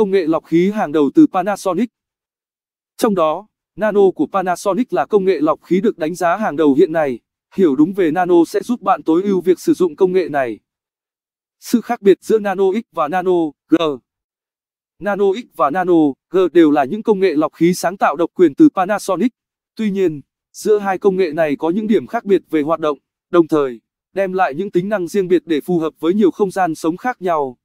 công nghệ lọc khí hàng đầu từ Panasonic. Trong đó, nano của Panasonic là công nghệ lọc khí được đánh giá hàng đầu hiện nay. Hiểu đúng về nano sẽ giúp bạn tối ưu việc sử dụng công nghệ này. Sự khác biệt giữa Nano X và Nano G Nano X và Nano G đều là những công nghệ lọc khí sáng tạo độc quyền từ Panasonic. Tuy nhiên, giữa hai công nghệ này có những điểm khác biệt về hoạt động, đồng thời đem lại những tính năng riêng biệt để phù hợp với nhiều không gian sống khác nhau.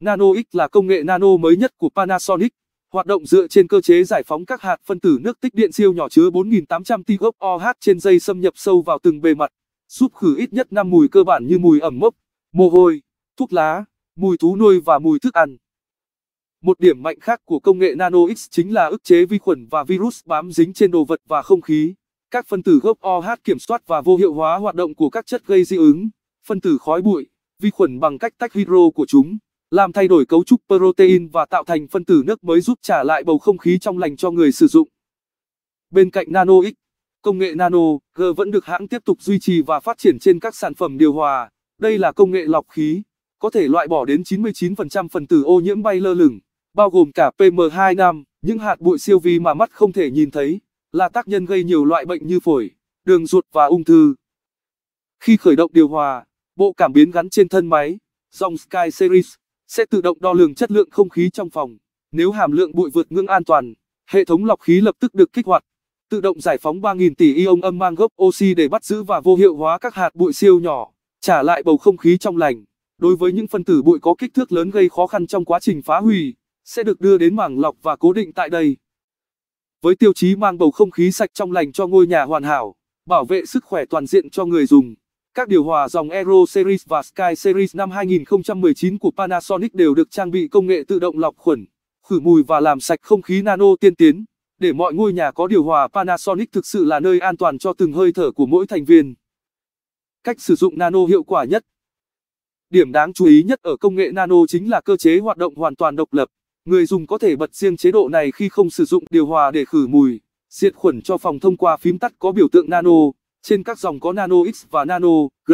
NanoX là công nghệ nano mới nhất của Panasonic, hoạt động dựa trên cơ chế giải phóng các hạt phân tử nước tích điện siêu nhỏ chứa 4.800 ti gốc OH trên dây xâm nhập sâu vào từng bề mặt, giúp khử ít nhất 5 mùi cơ bản như mùi ẩm mốc, mồ hôi, thuốc lá, mùi thú nuôi và mùi thức ăn. Một điểm mạnh khác của công nghệ NanoX chính là ức chế vi khuẩn và virus bám dính trên đồ vật và không khí. Các phân tử gốc OH kiểm soát và vô hiệu hóa hoạt động của các chất gây dị ứng, phân tử khói bụi, vi khuẩn bằng cách tách hydro của chúng làm thay đổi cấu trúc protein và tạo thành phân tử nước mới giúp trả lại bầu không khí trong lành cho người sử dụng. Bên cạnh Nano X, công nghệ Nano G vẫn được hãng tiếp tục duy trì và phát triển trên các sản phẩm điều hòa. Đây là công nghệ lọc khí, có thể loại bỏ đến 99% phần tử ô nhiễm bay lơ lửng, bao gồm cả pm 2 5 những hạt bụi siêu vi mà mắt không thể nhìn thấy, là tác nhân gây nhiều loại bệnh như phổi, đường ruột và ung thư. Khi khởi động điều hòa, bộ cảm biến gắn trên thân máy, dòng Sky Series sẽ tự động đo lường chất lượng không khí trong phòng. Nếu hàm lượng bụi vượt ngưỡng an toàn, hệ thống lọc khí lập tức được kích hoạt, tự động giải phóng 3.000 tỷ ion âm mang gốc oxy để bắt giữ và vô hiệu hóa các hạt bụi siêu nhỏ, trả lại bầu không khí trong lành. Đối với những phân tử bụi có kích thước lớn gây khó khăn trong quá trình phá hủy, sẽ được đưa đến màng lọc và cố định tại đây. Với tiêu chí mang bầu không khí sạch trong lành cho ngôi nhà hoàn hảo, bảo vệ sức khỏe toàn diện cho người dùng. Các điều hòa dòng Aero Series và Sky Series năm 2019 của Panasonic đều được trang bị công nghệ tự động lọc khuẩn, khử mùi và làm sạch không khí nano tiên tiến. Để mọi ngôi nhà có điều hòa Panasonic thực sự là nơi an toàn cho từng hơi thở của mỗi thành viên. Cách sử dụng nano hiệu quả nhất Điểm đáng chú ý nhất ở công nghệ nano chính là cơ chế hoạt động hoàn toàn độc lập. Người dùng có thể bật riêng chế độ này khi không sử dụng điều hòa để khử mùi, diệt khuẩn cho phòng thông qua phím tắt có biểu tượng nano. Trên các dòng có Nano X và Nano G,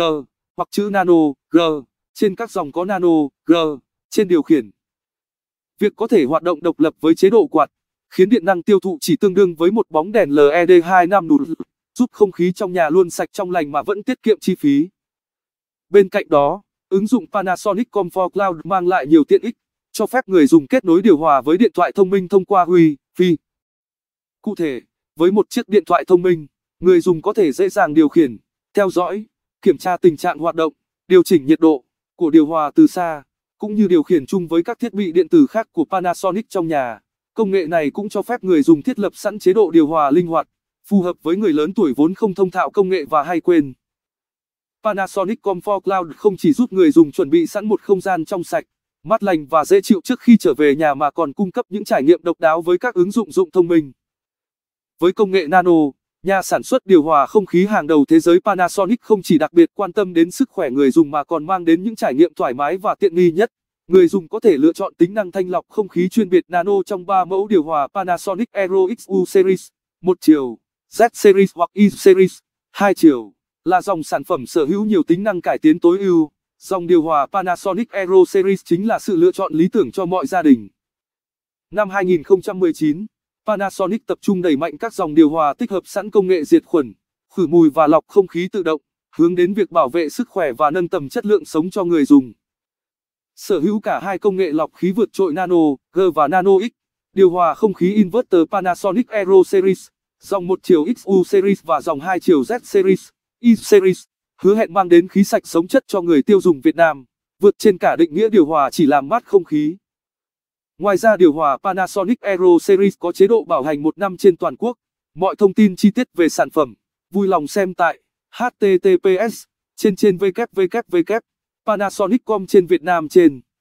hoặc chữ Nano G. Trên các dòng có Nano G, trên điều khiển. Việc có thể hoạt động độc lập với chế độ quạt, khiến điện năng tiêu thụ chỉ tương đương với một bóng đèn led 2 năm nụt, giúp không khí trong nhà luôn sạch trong lành mà vẫn tiết kiệm chi phí. Bên cạnh đó, ứng dụng Panasonic Comfort Cloud mang lại nhiều tiện ích, cho phép người dùng kết nối điều hòa với điện thoại thông minh thông qua Wi-Fi. Cụ thể, với một chiếc điện thoại thông minh, người dùng có thể dễ dàng điều khiển, theo dõi, kiểm tra tình trạng hoạt động, điều chỉnh nhiệt độ của điều hòa từ xa, cũng như điều khiển chung với các thiết bị điện tử khác của Panasonic trong nhà. Công nghệ này cũng cho phép người dùng thiết lập sẵn chế độ điều hòa linh hoạt, phù hợp với người lớn tuổi vốn không thông thạo công nghệ và hay quên. Panasonic Comfort Cloud không chỉ giúp người dùng chuẩn bị sẵn một không gian trong sạch, mát lành và dễ chịu trước khi trở về nhà mà còn cung cấp những trải nghiệm độc đáo với các ứng dụng dụng thông minh. Với công nghệ nano, Nhà sản xuất điều hòa không khí hàng đầu thế giới Panasonic không chỉ đặc biệt quan tâm đến sức khỏe người dùng mà còn mang đến những trải nghiệm thoải mái và tiện nghi nhất. Người dùng có thể lựa chọn tính năng thanh lọc không khí chuyên biệt nano trong 3 mẫu điều hòa Panasonic Aero XU Series, 1 chiều, Z Series hoặc E Series, 2 chiều, là dòng sản phẩm sở hữu nhiều tính năng cải tiến tối ưu. Dòng điều hòa Panasonic Aero Series chính là sự lựa chọn lý tưởng cho mọi gia đình. Năm 2019 Panasonic tập trung đẩy mạnh các dòng điều hòa tích hợp sẵn công nghệ diệt khuẩn, khử mùi và lọc không khí tự động, hướng đến việc bảo vệ sức khỏe và nâng tầm chất lượng sống cho người dùng. Sở hữu cả hai công nghệ lọc khí vượt trội Nano G và Nano X, điều hòa không khí inverter Panasonic Aero Series, dòng 1 chiều XU Series và dòng 2 chiều Z Series, E Series, hứa hẹn mang đến khí sạch sống chất cho người tiêu dùng Việt Nam, vượt trên cả định nghĩa điều hòa chỉ làm mát không khí. Ngoài ra điều hòa Panasonic Aero Series có chế độ bảo hành một năm trên toàn quốc. Mọi thông tin chi tiết về sản phẩm, vui lòng xem tại https trên trên www panasonic.com trên Việt Nam trên